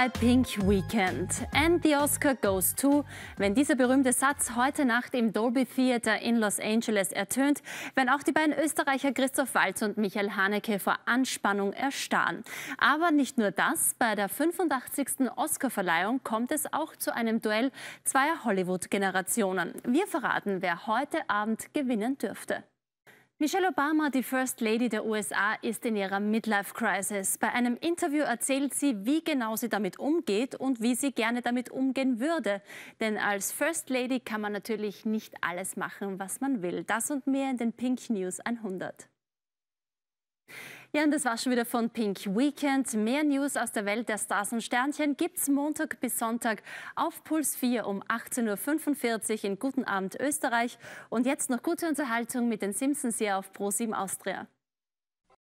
bei Pink Weekend. And the Oscar goes to, wenn dieser berühmte Satz heute Nacht im Dolby Theater in Los Angeles ertönt, werden auch die beiden Österreicher Christoph Walz und Michael Haneke vor Anspannung erstarren. Aber nicht nur das, bei der 85. Oscarverleihung kommt es auch zu einem Duell zweier Hollywood-Generationen. Wir verraten, wer heute Abend gewinnen dürfte. Michelle Obama, die First Lady der USA, ist in ihrer Midlife Crisis. Bei einem Interview erzählt sie, wie genau sie damit umgeht und wie sie gerne damit umgehen würde. Denn als First Lady kann man natürlich nicht alles machen, was man will. Das und mehr in den Pink News 100. Ja, und das war schon wieder von Pink Weekend. Mehr News aus der Welt der Stars und Sternchen gibt's Montag bis Sonntag auf Puls 4 um 18.45 Uhr in Guten Abend Österreich. Und jetzt noch gute Unterhaltung mit den Simpsons hier auf Pro7 Austria.